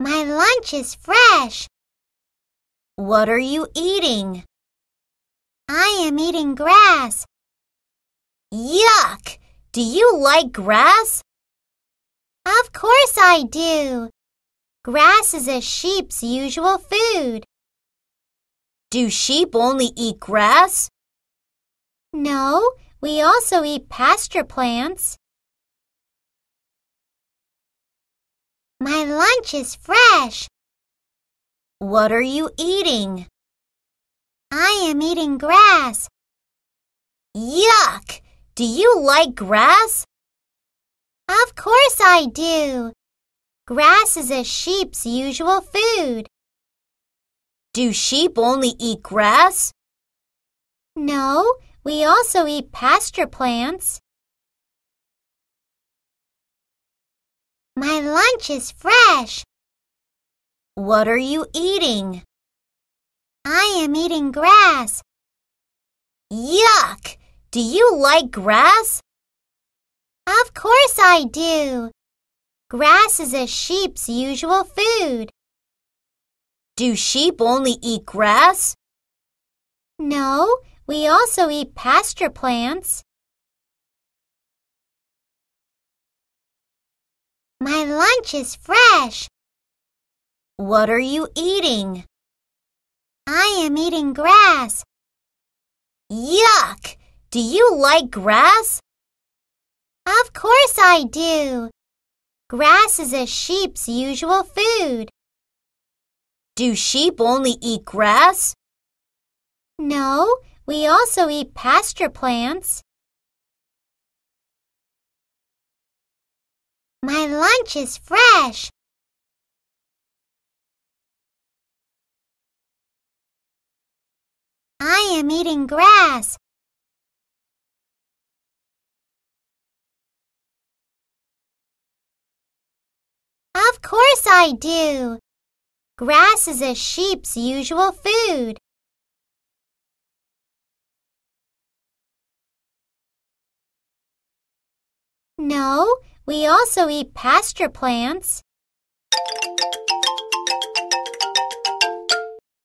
My lunch is fresh. What are you eating? I am eating grass. Yuck! Do you like grass? Of course I do. Grass is a sheep's usual food. Do sheep only eat grass? No, we also eat pasture plants. My lunch is fresh. What are you eating? I am eating grass. Yuck! Do you like grass? Of course I do. Grass is a sheep's usual food. Do sheep only eat grass? No, we also eat pasture plants. lunch is fresh. What are you eating? I am eating grass. Yuck! Do you like grass? Of course I do. Grass is a sheep's usual food. Do sheep only eat grass? No, we also eat pasture plants. My lunch is fresh. What are you eating? I am eating grass. Yuck! Do you like grass? Of course I do. Grass is a sheep's usual food. Do sheep only eat grass? No, we also eat pasture plants. My lunch is fresh. I am eating grass. Of course I do. Grass is a sheep's usual food. No, we also eat pasture plants.